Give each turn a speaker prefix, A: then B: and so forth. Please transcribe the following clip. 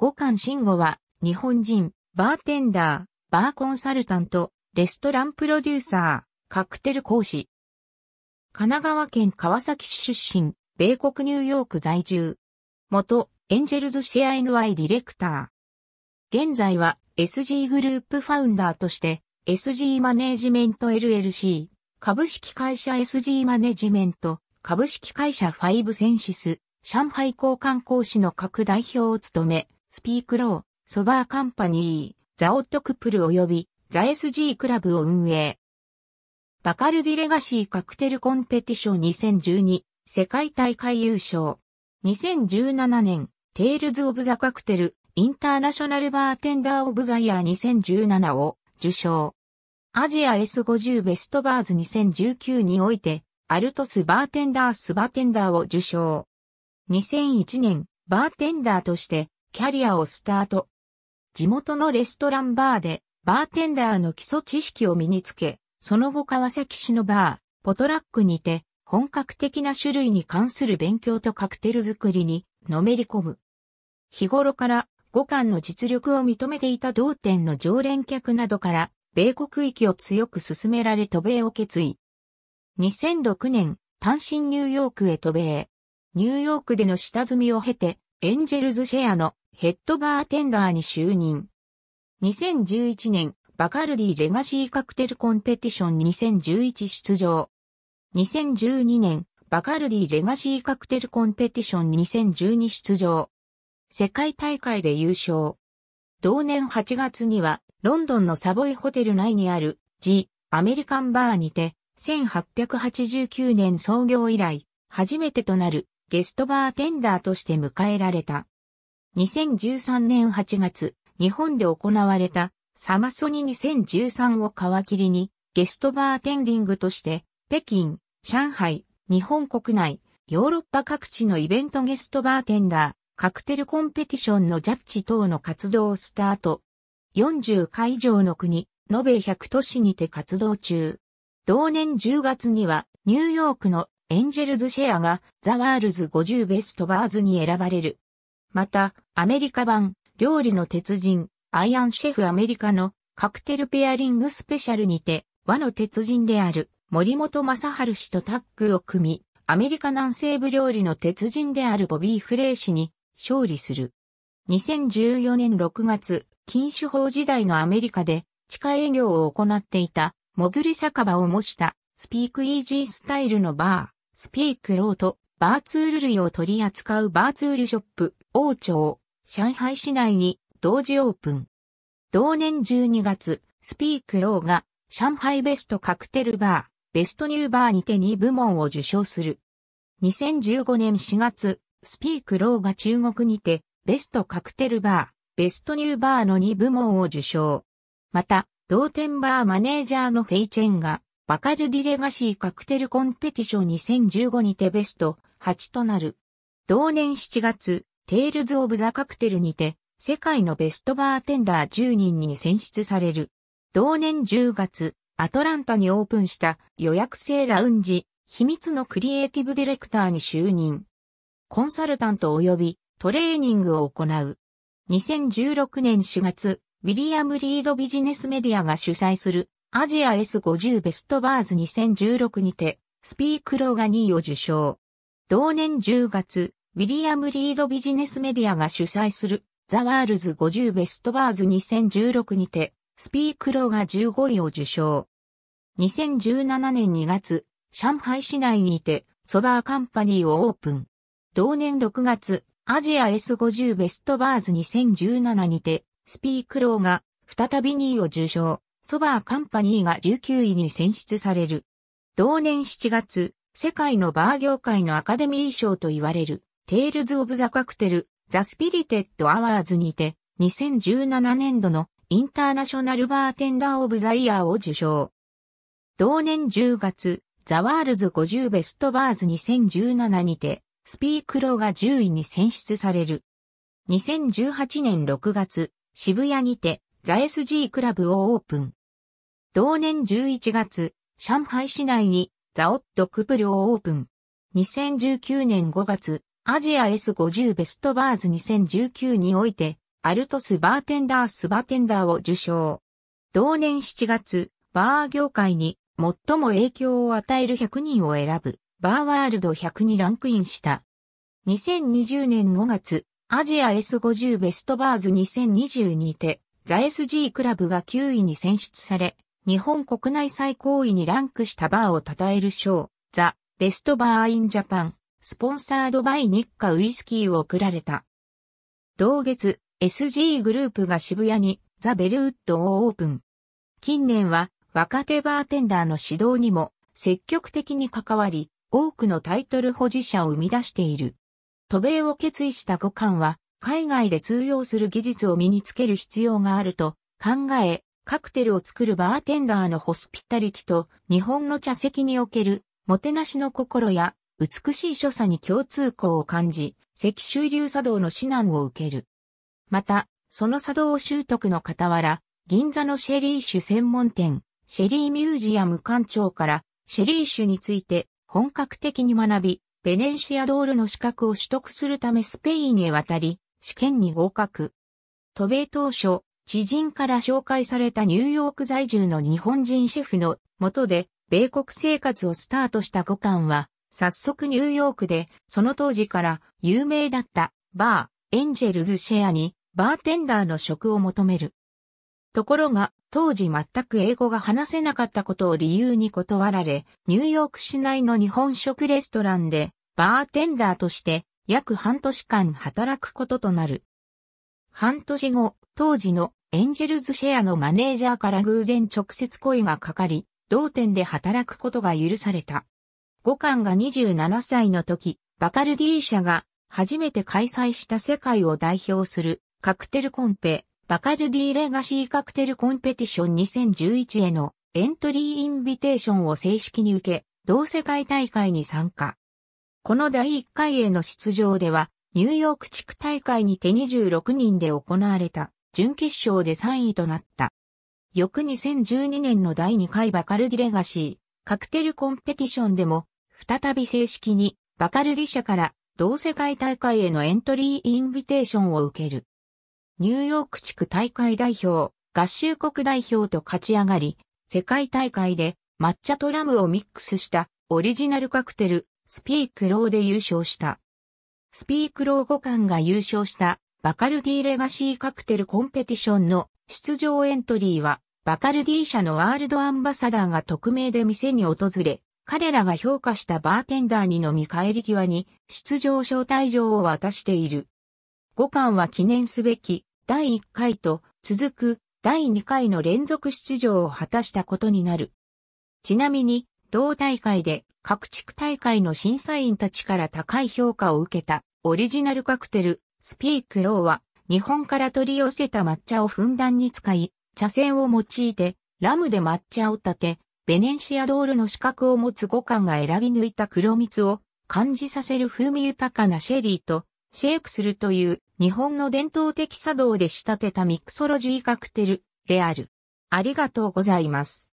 A: 五冠慎吾は、日本人、バーテンダー、バーコンサルタント、レストランプロデューサー、カクテル講師。神奈川県川崎市出身、米国ニューヨーク在住。元、エンジェルズシェア NY ディレクター。現在は SG グループファウンダーとして SG マネージメント LLC 株式会社 SG マネジメント株式会社ファイブセンシス上海交換講師の各代表を務めスピークロー、ソバーカンパニー、ザオットクプル及びザ SG クラブを運営。バカルディレガシーカクテルコンペティション2012世界大会優勝。2017年、テールズ・オブ・ザ・カクテル、インターナショナルバーテンダー・オブ・ザ・イヤー2017を受賞。アジア S50 ベストバーズ2019において、アルトス・バーテンダース・バーテンダーを受賞。2001年、バーテンダーとして、キャリアをスタート。地元のレストランバーで、バーテンダーの基礎知識を身につけ、その後川崎市のバー、ポトラックにて、本格的な種類に関する勉強とカクテル作りに、のめり込む。日頃から、五感の実力を認めていた同店の常連客などから、米国行きを強く勧められ渡米を決意。2006年、単身ニューヨークへ渡米。ニューヨークでの下積みを経て、エンジェルズシェアのヘッドバーテンダーに就任。2011年、バカルディレガシーカクテルコンペティション2011出場。2012年、バカルディレガシーカクテルコンペティション2012出場。世界大会で優勝。同年8月には、ロンドンのサボイホテル内にある、ジ・アメリカンバーにて、1889年創業以来、初めてとなるゲストバーテンダーとして迎えられた。2013年8月、日本で行われたサマソニ2013を皮切りにゲストバーテンディングとして北京、上海、日本国内、ヨーロッパ各地のイベントゲストバーテンダー、カクテルコンペティションのジャッジ等の活動をスタート。40回以上の国、延べ100都市にて活動中。同年10月にはニューヨークのエンジェルズシェアがザワールズ50ベストバーズに選ばれるまた、アメリカ版、料理の鉄人、アイアンシェフアメリカのカクテルペアリングスペシャルにて、和の鉄人である森本正春氏とタッグを組み、アメリカ南西部料理の鉄人であるボビー・フレイ氏に勝利する。2014年6月、禁酒法時代のアメリカで地下営業を行っていた、潜り酒場を模した、スピークイージースタイルのバー、スピークローとバーツール類を取り扱うバーツールショップ、王朝、上海市内に同時オープン。同年12月、スピークローが上海ベストカクテルバー、ベストニューバーにて2部門を受賞する。2015年4月、スピークローが中国にてベストカクテルバー、ベストニューバーの2部門を受賞。また、同店バーマネージャーのフェイチェンがバカルディレガシーカクテルコンペティション2015にてベスト8となる。同年7月、テールズ・オブ・ザ・カクテルにて、世界のベストバーテンダー10人に選出される。同年10月、アトランタにオープンした予約制ラウンジ、秘密のクリエイティブディレクターに就任。コンサルタント及びトレーニングを行う。2016年4月、ウィリアム・リードビジネスメディアが主催するアジア S50 ベストバーズ2016にて、スピークローが2位を受賞。同年10月、ウィリアム・リード・ビジネス・メディアが主催する、ザ・ワールズ50ベストバーズ2016にて、スピークローが15位を受賞。2017年2月、上海市内にて、ソバーカンパニーをオープン。同年6月、アジア S50 ベストバーズ2017にて、スピークローが再び2位を受賞。ソバーカンパニーが19位に選出される。同年7月、世界のバー業界のアカデミー賞と言われる、テールズ・オブ・ザ・カクテル、ザ・スピリテッド・アワーズにて、2017年度のインターナショナルバーテンダー・オブ・ザ・イヤーを受賞。同年10月、ザ・ワールズ50ベストバーズ2017にて、スピークローが10位に選出される。2018年6月、渋谷にて、ザ・ SG クラブをオープン。同年11月、上海市内にザオッドクプリをオープン。2019年5月、アジア S50 ベストバーズ2019において、アルトスバーテンダースバーテンダーを受賞。同年7月、バー業界に最も影響を与える100人を選ぶ、バーワールド100にランクインした。2020年5月、アジア S50 ベストバーズ2020にて、ザ SG クラブが9位に選出され、日本国内最高位にランクしたバーを称える賞、ザ・ベストバーインジャパン、スポンサードバイ日課ウイスキーを贈られた。同月、SG グループが渋谷にザ・ベルウッドをオープン。近年は若手バーテンダーの指導にも積極的に関わり、多くのタイトル保持者を生み出している。渡米を決意した五感は、海外で通用する技術を身につける必要があると考え、カクテルを作るバーテンダーのホスピタリティと日本の茶席におけるもてなしの心や美しい所作に共通項を感じ、赤州流茶道の指南を受ける。また、その茶道を習得の傍ら、銀座のシェリー酒専門店、シェリーミュージアム館長からシェリー酒について本格的に学び、ベネンシアドールの資格を取得するためスペインへ渡り、試験に合格。渡米当初、知人から紹介されたニューヨーク在住の日本人シェフの下で、米国生活をスタートした五感は、早速ニューヨークで、その当時から有名だったバー、エンジェルズシェアに、バーテンダーの職を求める。ところが、当時全く英語が話せなかったことを理由に断られ、ニューヨーク市内の日本食レストランで、バーテンダーとして約半年間働くこととなる。半年後、当時のエンジェルズシェアのマネージャーから偶然直接声がかかり、同店で働くことが許された。五冠が27歳の時、バカルディ社が初めて開催した世界を代表するカクテルコンペ、バカルディレガシーカクテルコンペティション2011へのエントリーインビテーションを正式に受け、同世界大会に参加。この第1回への出場では、ニューヨーク地区大会にて26人で行われた。準決勝で3位となった。翌2012年の第2回バカルディレガシー、カクテルコンペティションでも、再び正式に、バカルディ社から同世界大会へのエントリーインビテーションを受ける。ニューヨーク地区大会代表、合衆国代表と勝ち上がり、世界大会で抹茶とラムをミックスしたオリジナルカクテル、スピークローで優勝した。スピークロー5冠が優勝したバカルディレガシーカクテルコンペティションの出場エントリーは、バカルディ社のワールドアンバサダーが匿名で店に訪れ、彼らが評価したバーテンダーに飲み帰り際に出場招待状を渡している。5巻は記念すべき第1回と続く第2回の連続出場を果たしたことになる。ちなみに、同大会で各地区大会の審査員たちから高い評価を受けたオリジナルカクテルスピークローは、日本から取り寄せた抹茶をふんだんに使い、茶筅を用いて、ラムで抹茶を立て、ベネンシアドールの資格を持つ五感が選び抜いた黒蜜を感じさせる風味豊かなシェリーとシェイクするという日本の伝統的茶道で仕立てたミクソロジーカクテルである。ありがとうございます。